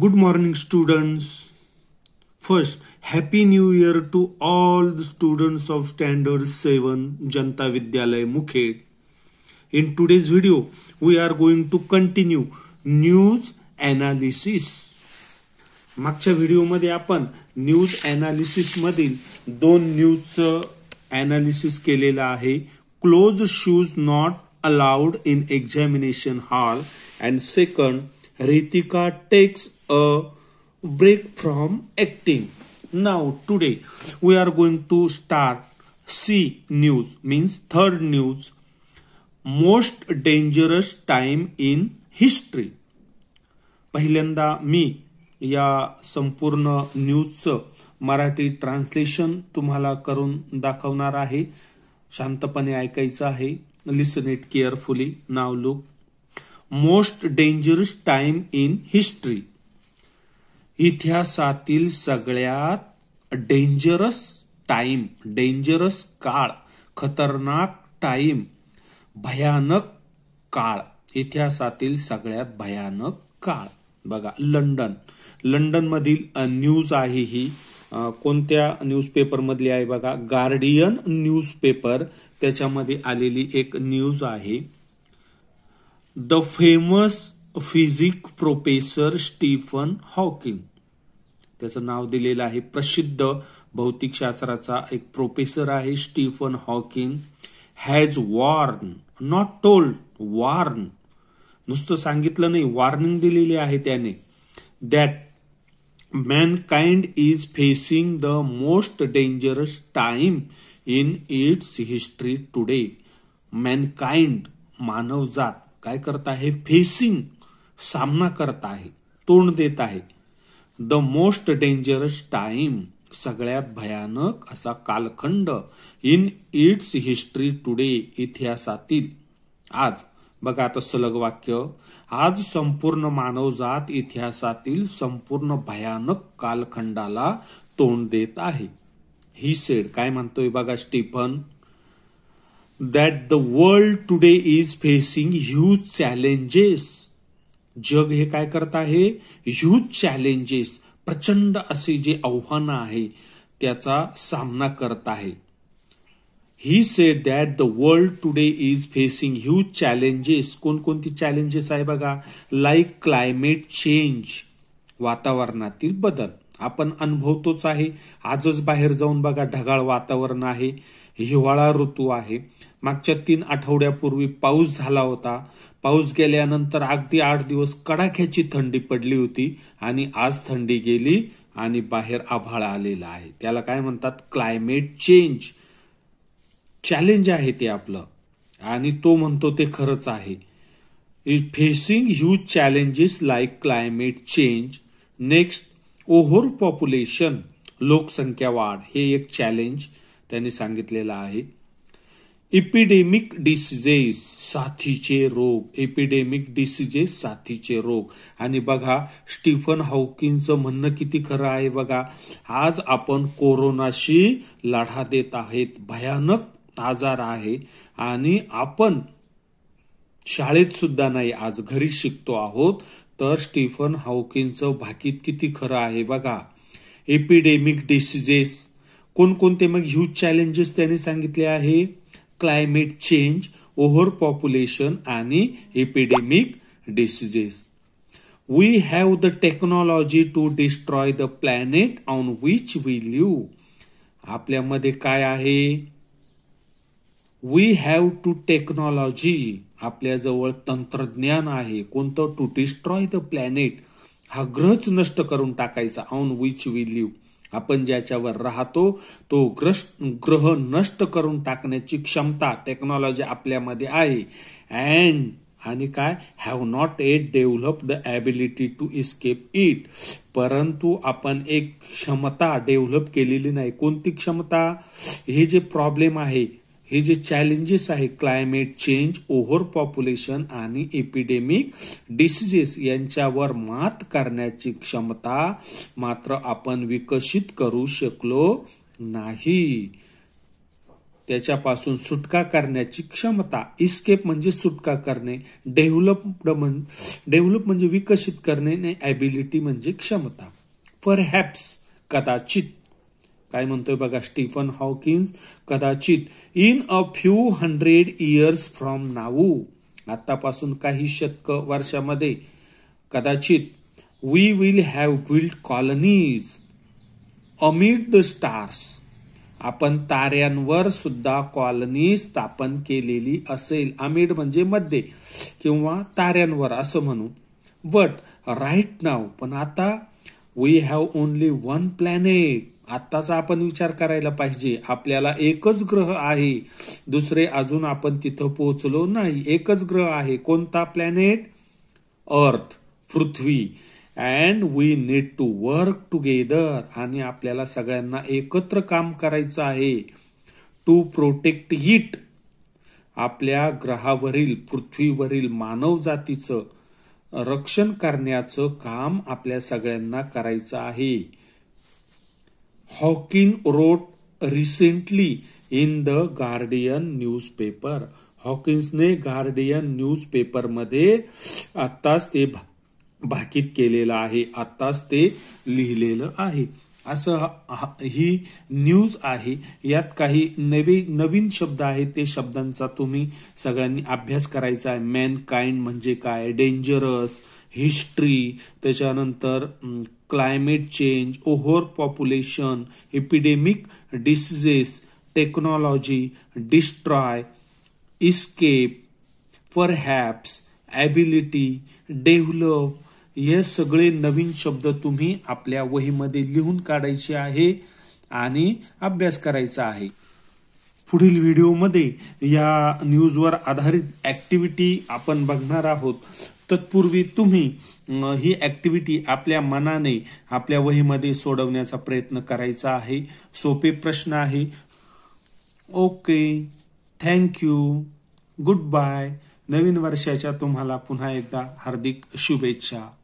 Good morning students first happy new year to all the students of Standard 7 विद्यालय विद्यालय Mukhe. In today's video we are going to continue news analysis मागच्या व्हिडिओमध्ये आपण news मधील दोन न्यूजचं analysis केलेलं आहे closed shoes not allowed in examination hall and second Ritika takes a break from acting now today we are going to start C news means third news most dangerous time in history पहिल्यांदा मी या संपूर्ण न्यूजचं Marathi translation तुम्हाला करून दाखवणार आहे शांतपणे ऐकायचं आहे listen it carefully now look most dangerous time in history इतिहासातील सगळ्यात डेंजरस टाईम डेंजरस काळ खतरनाक टाईम भयानक काळ इतिहासातील सगळ्यात भयानक काळ बघा लंडन लंडन मधील न्यूज आहे ही कोणत्या न्यूजपेपरमधली आहे बघा गार्डियन न्यूजपेपर त्याच्यामध्ये आलेली एक न्यूज आहे the famous physic professor Stephen Hawking त्याचं नाव दिलेलं आहे प्रसिद्ध भौतिक शास्त्राचा एक प्रोफेसर आहे Stephen Hawking has warned not told warned नुसतं सांगितलं नाही वॉर्निंग दिलेली आहे त्याने that mankind is facing the most dangerous time in its history today mankind मानवजात काय करता आहे फेसिंग सामना करत आहे तोंड देत आहे द मोस्ट डेंजरस टाइम सगळ्यात भयानक असा कालखंड इन इट्स हिस्ट्री टुडे इतिहासातील आज बघा आता सलग वाक्य आज संपूर्ण मानवजात इतिहासातील संपूर्ण भयानक कालखंडाला तोंड देत आहे ही सेड काय म्हणतोय बघा Stephen that the world today is facing huge challenges जग हे काय करत आहे ह्यूज चॅलेंजेस प्रचंड असे जे आव्हानं आहे त्याचा सामना करत आहे he said that the world today is facing huge challenges कोणकोणती चॅलेंजेस आहे बघा लाईक क्लायमेट चेंज वातावरणातील बदल आपण अनुभवतोच आहे आजच बाहेर जाऊन बघा ढगाळ वातावरण आहे हिवाळा ऋतू आहे मागच्या तीन आठवड्यापूर्वी पाऊस झाला होता पाऊस गेल्यानंतर अगदी आठ दिवस कडाक्याची थंडी पडली होती आणि आज थंडी गेली आणि बाहेर आभाळ आलेला आहे त्याला काय म्हणतात क्लायमेट चेंज चॅलेंज आहे ते आपलं आणि तो म्हणतो ते खरंच आहे is facing huge challenges like climate change next over population लोकसंख्या वाढ हे एक चॅलेंज त्यांनी सांगितलेलं आहे एपिडेमिक डिसीजेस साथीचे रोग एपिडेमिक डिसिजेस साथीचे रोग आणि बघा स्टीफन हाऊकिनचं म्हणणं किती खरं आहे बघा आज आपण कोरोनाशी लढा देत आहेत भयानक आजार आहे आणि आपण शाळेत सुद्धा नाही आज घरी शिकतो आहोत तर स्टीफन हाऊकिनचं भाकीत किती खरं आहे बघा एपिडेमिक डिसीजेस कोणकोणते मग ह्यूज चॅलेंजेस त्यांनी सांगितले आहे क्लायमेट चेंज ओव्हर पॉप्युलेशन आणि epidemic diseases we have the technology to destroy the planet on which we live आपल्यामध्ये काय आहे वी हॅव टू टेक्नॉलॉजी आपल्याजवळ तंत्रज्ञान आहे कोणतं टू डिस्ट्रॉय द प्लॅनेट हा ग्रहच नष्ट करून टाकायचा ऑन विच वी लिव्ह आपण ज्याच्यावर राहतो तो ग्रह नष्ट करून टाकण्याची क्षमता टेक्नॉलॉजी आपल्यामध्ये आहे अँड आणि काय have not yet develop the ability to escape it परंतु आपण एक क्षमता डेव्हलप केलेली नाही कोणती क्षमता हे जे प्रॉब्लेम आहे हे जे चॅलेंजेस आहे क्लायमेट चेंज ओव्हर पॉप्युलेशन आणि एपिडेमिक डिसीजेस यांच्यावर मात करण्याची क्षमता मात्र आपण विकसित करू शकलो नाही त्याच्यापासून सुटका करण्याची क्षमता इस्केप म्हणजे सुटका करणे डेव्हलप डेव्हलप म्हणजे विकसित करणे ॲबिलिटी म्हणजे क्षमता फॉर हॅप्स कदाचित काय म्हणतोय बघा स्टीफन हॉकिन्स कदाचित in a few hundred years from now आतापासून काही शतक वर्षामध्ये कदाचित we will have build colonies amid the stars आपण ताऱ्यांवर सुद्धा कॉलनी स्थापन केलेली असेल अमिड म्हणजे मध्ये किंवा ताऱ्यांवर असं म्हणू बट राईट नाव पण आता we have only one planet आत्ताचा आपण विचार करायला पाहिजे आपल्याला एकच ग्रह आहे दुसरे अजून आपण तिथं पोहोचलो नाही एकच ग्रह आहे कोणता प्लॅनेट अर्थ पृथ्वी and we need to work together आणि आपल्याला सगळ्यांना एकत्र काम करायचं आहे टू प्रोटेक्ट हिट आपल्या ग्रहावरील पृथ्वीवरील मानवजातीचं रक्षण करण्याचं काम आपल्या सगळ्यांना करायचं आहे Hawking wrote recently in the Guardian newspaper हॉकिन्सने गार्डियन न्यूजपेपरमध्ये आत्ताच ते भाकीत केलेलं आहे आत्ताच ते लिहिलेलं आहे असं ही न्यूज आहे यात काही नवे नवीन शब्द आहेत ते शब्दांचा तुम्ही सगळ्यांनी अभ्यास करायचा आहे मॅन काइंड म्हणजे काय डेंजरस हिस्ट्री त्याच्यानंतर climate change over population epidemic diseases technology destroy escape for हॅप्स एबिलिटी डेव्हलप हे सगळे नवीन शब्द तुम्ही आपल्या वहीमध्ये लिहून काढायचे आहे आणि अभ्यास करायचा आहे पुढील व्हिडिओमध्ये या न्यूजवर आधारित ऍक्टिव्हिटी आपण बघणार आहोत तत्पूर्वी तुम्ही ही ॲक्टिव्हिटी आपल्या मनाने आपल्या वहीमध्ये सोडवण्याचा प्रयत्न करायचा आहे सोपे प्रश्न आहे ओके थँक्यू गुड बाय नवीन वर्षाच्या तुम्हाला पुन्हा एकदा हार्दिक शुभेच्छा